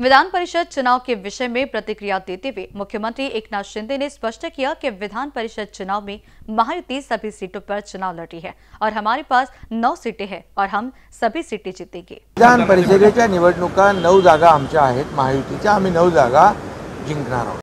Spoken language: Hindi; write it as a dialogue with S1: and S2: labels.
S1: विधान परिषद चुनाव के विषय में प्रतिक्रिया देते हुए मुख्यमंत्री एकनाथ शिंदे ने स्पष्ट किया कि विधान परिषद चुनाव में महायुति सभी सीटों पर चुनाव लड़ी है और हमारे पास नौ सीटें हैं और हम सभी सीटें जीतेंगे
S2: विधान परिषद
S3: नौ जागा आम महायुति ऐसी नौ जागा जिंक